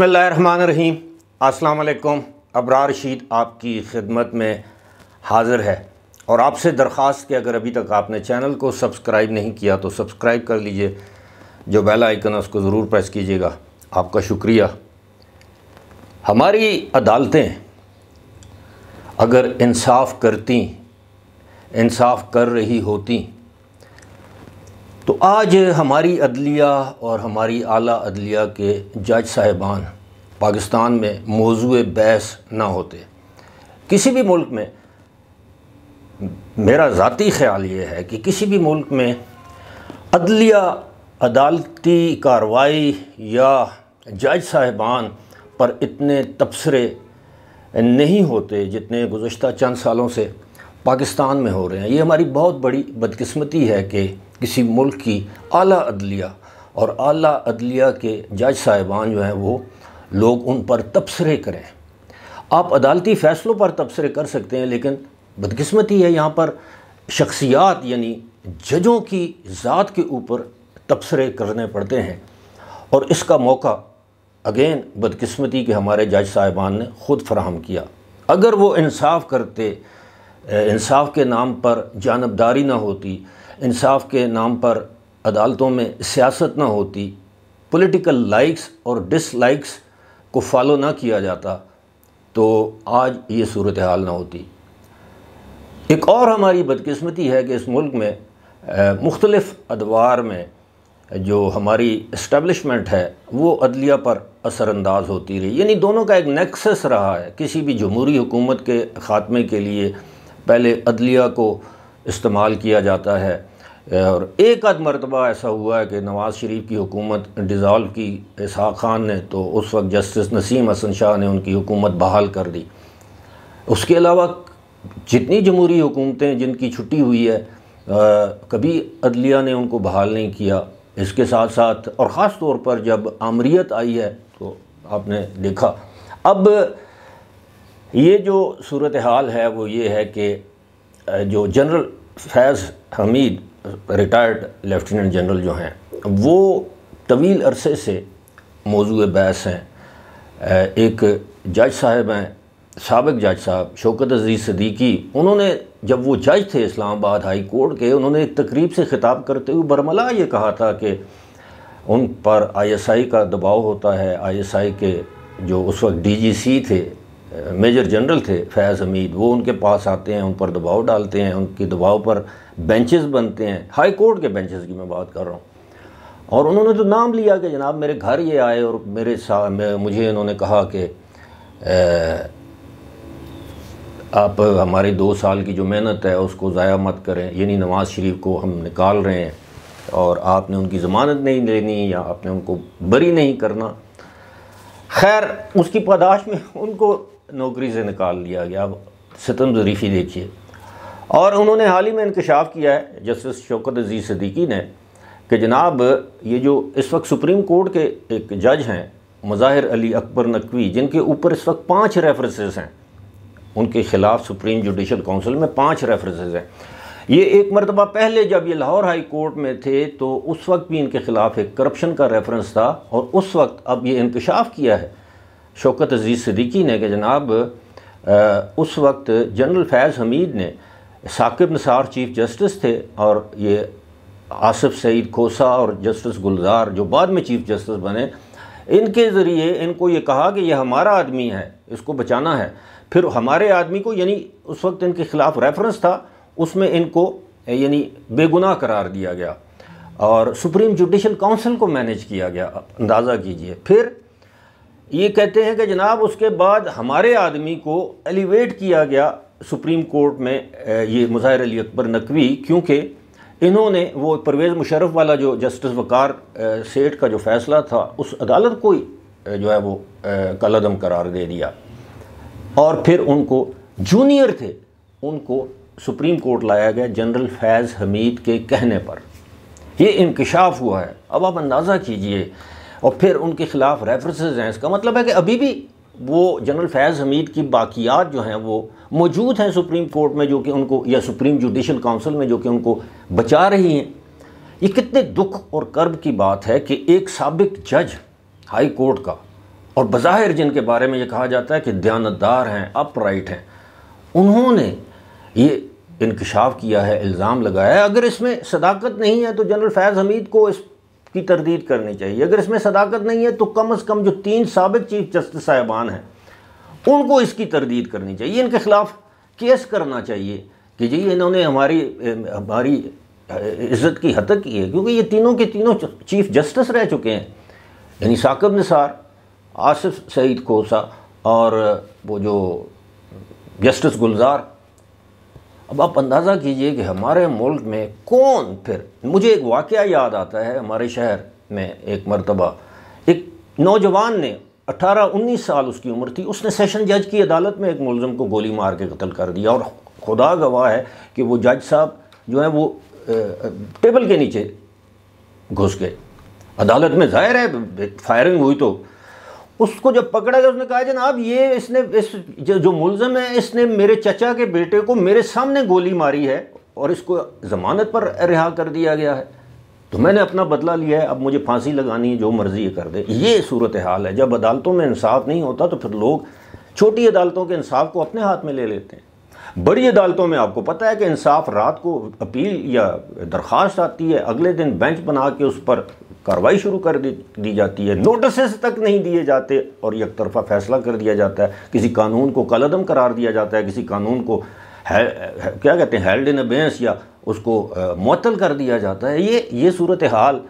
बसमीम अस्सलाम अबरार रशीद आपकी खिदमत में हाज़िर है और आपसे दरख्वास्त कि अगर अभी तक आपने चैनल को सब्सक्राइब नहीं किया तो सब्सक्राइब कर लीजिए जो बेल आइकन है उसको ज़रूर प्रेस कीजिएगा आपका शुक्रिया हमारी अदालतें अगर इंसाफ करती इंसाफ कर रही होती तो आज हमारी अदलिया और हमारी आला अदलिया के जज साहिबान पाकिस्तान में मौजू बहस ना होते किसी भी मुल्क में मेरा ज़ाती ख्याल ये है कि किसी भी मुल्क में अदलिया अदालती कार्रवाई या जज साहिबान पर इतने तबसरे नहीं होते जितने गुज्त चंद सालों से पाकिस्तान में हो रहे हैं ये हमारी बहुत बड़ी बदकिस्मती है कि किसी मुल्क की आला अदलिया और आला अदलिया के जज साहिबान जो हैं वो लोग उन पर तबसरे करें आप अदालती फ़ैसलों पर तबसरे कर सकते हैं लेकिन बदकिस्मती है यहाँ पर शख्सियात यानी जजों की ज़ात के ऊपर तबसरे करने पड़ते हैं और इसका मौका अगेन बदकिस्मती के हमारे जज साहिबान ने ख़ुद फराहम किया अगर वो इंसाफ करते इंसाफ के नाम पर जानबदारी ना होती इंसाफ के नाम पर अदालतों में सियासत ना होती पॉलिटिकल लाइक्स और डिसलाइक्स को फॉलो ना किया जाता तो आज ये सूरत हाल ना होती एक और हमारी बदकिस्मती है कि इस मुल्क में मुख्तलफ़ अदवार में जो हमारी इस्टबलिशमेंट है वो अदलिया पर असरानंदाज होती रही यानी दोनों का एक नेक्सस रहा है किसी भी जमहूरी हुकूमत के ख़ात्मे के लिए पहले अदलिया को इस्तेमाल किया जाता है और एक आध मरतबा ऐसा हुआ है कि नवाज़ शरीफ की हुकूमत डिज़ोल्व की इसहा ख़ान ने तो उस वक्त जस्टिस नसीम हसन शाह ने उनकी हुकूमत बहाल कर दी उसके अलावा जितनी जमहूरी हुकूमतें जिनकी छुट्टी हुई है आ, कभी अदलिया ने उनको बहाल नहीं किया इसके साथ साथ और ख़ास तौर पर जब आमरीत आई है तो आपने देखा अब ये जो सूरत हाल है वो ये है कि जो general Faiz Hameed retired lieutenant general जो हैं वो तवील अरसे से मौजू बहस हैं एक जज साहब हैं सबक जज साहब शौकत अजीज़ सदीकी उन्होंने जब वो जज थे इस्लामाबाद हाई कोर्ट के उन्होंने एक तकरीब से ख़िताब करते हुए बरमला ये कहा था कि उन पर आईएसआई का दबाव होता है आईएसआई के जो उस वक्त डीजीसी थे मेजर जनरल थे फैज़ हमीद वो उनके पास आते हैं उन पर दबाव डालते हैं उनके दबाव पर बेंचेस बनते हैं हाई कोर्ट के बेंचेस की मैं बात कर रहा हूँ और उन्होंने तो नाम लिया कि जनाब मेरे घर ये आए और मेरे सा मुझे इन्होंने कहा कि आप हमारे दो साल की जो मेहनत है उसको ज़ाया मत करें यानी नवाज़ शरीफ को हम निकाल रहे हैं और आपने उनकी ज़मानत नहीं लेनी या आपने उनको बरी नहीं करना खैर उसकी पदाश में उनको नौकरी से निकाल लिया गया अब सितम ज़रीफ़ी देखिए और उन्होंने हाल ही में इंकशाफ किया है जस्टिस शौकत अजीज़ सदीकी ने कि जनाब ये जो इस वक्त सुप्रीम कोर्ट के एक जज हैं मज़ाहिर अली अकबर नकवी जिनके ऊपर इस वक्त पाँच रेफरेंसेस हैं उनके ख़िलाफ़ सुप्रीम जुडिशल काउंसिल में पाँच रेफरेंसेस हैं ये एक मरतबा पहले जब ये लाहौर हाई कोर्ट में थे तो उस वक्त भी इनके ख़िलाफ़ एक करप्शन का रेफरेंस था और उस वक्त अब ये इंकशाफ किया है शौकत अजीज़ सदीकी ने कि जनाब उस वक्त जनरल फैज़ हमीद ने साकिब नसार चीफ़ जस्टिस थे और ये आसिफ सईद खोसा और जस्टिस गुलजार जो बाद में चीफ़ जस्टिस बने इनके ज़रिए इनको ये कहा कि ये हमारा आदमी है इसको बचाना है फिर हमारे आदमी को यानी उस वक्त इनके ख़िलाफ़ रेफरेंस था उसमें इनको यानी बेगुनाह करार दिया गया और सुप्रीम जुडिशल काउंसिल को मैनेज किया गया अंदाज़ा कीजिए फिर ये कहते हैं कि जनाब उसके बाद हमारे आदमी को एलिवेट किया गया सुप्रीम कोर्ट में ये मुजाहिर अली अकबर नकवी क्योंकि इन्होंने वो परवेज़ मुशरफ वाला जो जस्टिस वकार सेठ का जो फैसला था उस अदालत को ही जो है वो कलदम करार दे दिया और फिर उनको जूनियर थे उनको सुप्रीम कोर्ट लाया गया जनरल फैज़ हमीद के कहने पर ये इंकशाफ हुआ है अब आप अंदाज़ा कीजिए और फिर उनके खिलाफ रेफरेंसेस हैं इसका मतलब है कि अभी भी वो जनरल फैज़ हमीद की बाकियात जो हैं वो मौजूद हैं सुप्रीम कोर्ट में जो कि उनको या सुप्रीम जुडिशल काउंसिल में जो कि उनको बचा रही हैं ये कितने दुख और कर्ब की बात है कि एक सबक जज हाई कोर्ट का और बज़ाहिर जिनके बारे में ये कहा जाता है कि दयानतदार हैं अपराइट हैं उन्होंने ये इनकशाफ किया है इल्ज़ाम लगाया है अगर इसमें सदाकत नहीं है तो जनरल फैज़ हमीद को इस की तरदीद करनी चाहिए अगर इसमें सदाकत नहीं है तो कम अज़ कम जो तीन सबक चीफ जस्टिस साहिबान हैं उनको इसकी तरदीद करनी चाहिए इनके ख़िलाफ़ केस करना चाहिए कि जी इन्होंने हमारी हमारी इज़्ज़त की हद की है क्योंकि ये तीनों के तीनों चीफ जस्टिस रह चुके हैं यानी साकब निसार आसिफ सईद कोसा और वो जो जस्टिस गुलजार अब आप अंदाज़ा कीजिए कि हमारे मुल्क में कौन फिर मुझे एक वाक़ याद आता है हमारे शहर में एक मरतबा एक नौजवान ने 18-19 साल उसकी उम्र थी उसने सेशन जज की अदालत में एक मुलम को गोली मार के कत्ल कर दिया और खुदा गवाह है कि वो जज साहब जो है वो टेबल के नीचे घुस गए अदालत में ज़ाहिर है फायरिंग हुई तो उसको जब पकड़ा गया उसने कहा जनाब ये इसने इस जो, जो मुलजम है इसने मेरे चचा के बेटे को मेरे सामने गोली मारी है और इसको ज़मानत पर रिहा कर दिया गया है तो मैंने अपना बदला लिया है अब मुझे फांसी लगानी है जो मर्ज़ी ये कर दे ये सूरत हाल है जब अदालतों में इंसाफ नहीं होता तो फिर लोग छोटी अदालतों के इंसाफ को अपने हाथ में ले लेते हैं बड़ी अदालतों में आपको पता है कि इंसाफ रात को अपील या दरख्वास्त आती है अगले दिन बेंच बना के उस पर कार्रवाई शुरू कर दी, दी जाती है नोटिस तक नहीं दिए जाते और एक तरफा फैसला कर दिया जाता है किसी कानून को कलदम करार दिया जाता है किसी कानून को है, है क्या कहते हैं हेल्ड इन बेंस या उसको मअतल कर दिया जाता है ये ये सूरत हाल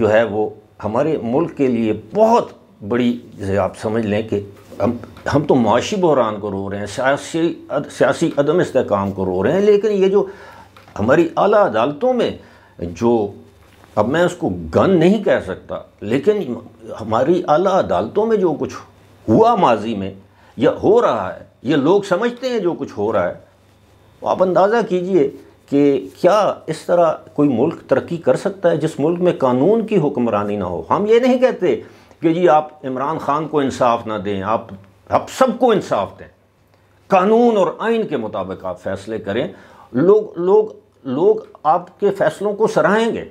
जो है वो हमारे मुल्क के लिए बहुत बड़ी जैसे आप समझ लें कि हम हम तो माशी बहरान को रो रहे हैं सियासी अद, सियासी अदम इसकाम को रो रहे हैं लेकिन ये जो हमारी अली अदालतों में जो अब मैं उसको गन नहीं कह सकता लेकिन हमारी आला अदालतों में जो कुछ हुआ माजी में या हो रहा है ये लोग समझते हैं जो कुछ हो रहा है तो आप अंदाज़ा कीजिए कि क्या इस तरह कोई मुल्क तरक्की कर सकता है जिस मुल्क में कानून की हुक्मरानी ना हो हम ये नहीं कहते कि जी आप इमरान खान को इंसाफ ना दें आप आप सबको इंसाफ दें कानून और आइन के मुताबिक आप फैसले करें लोग लोग लोग आपके फैसलों को सराहेंगे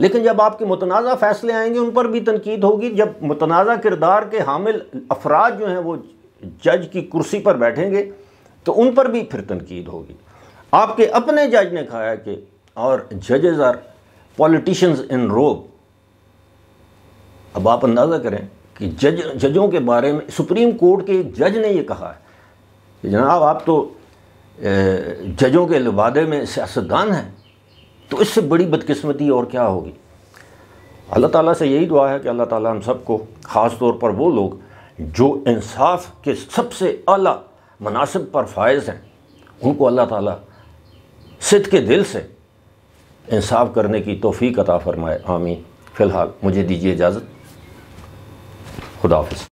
लेकिन जब आपके मुतनाज़ा फ़ैसले आएंगे उन पर भी तनकीद होगी जब मुतनाज़ा किरदार के हामिल अफराद जो हैं वो जज की कुर्सी पर बैठेंगे तो उन पर भी फिर तनकीद होगी आपके अपने जज ने कहा है कि और जजेज आर पॉलिटिशियंस इन रोब अब आप अंदाज़ा करें कि जज जजों के बारे में सुप्रीम कोर्ट के एक जज ने ये कहा है कि जनाब आप तो जजों के लिबादे में सियासतदान हैं तो इससे बड़ी बदकिस्मती और क्या होगी अल्लाह ताला से यही दुआ है कि अल्लाह ताला हम सबको ख़ास तौर पर वो लोग जो इंसाफ के सबसे अला मुनासिब पर फायज़ हैं उनको अल्लाह ताला सिद के दिल से इंसाफ करने की तोफ़ी अता फ़रमाए आमीन फ़िलहाल मुझे दीजिए इजाज़त खुदाफिज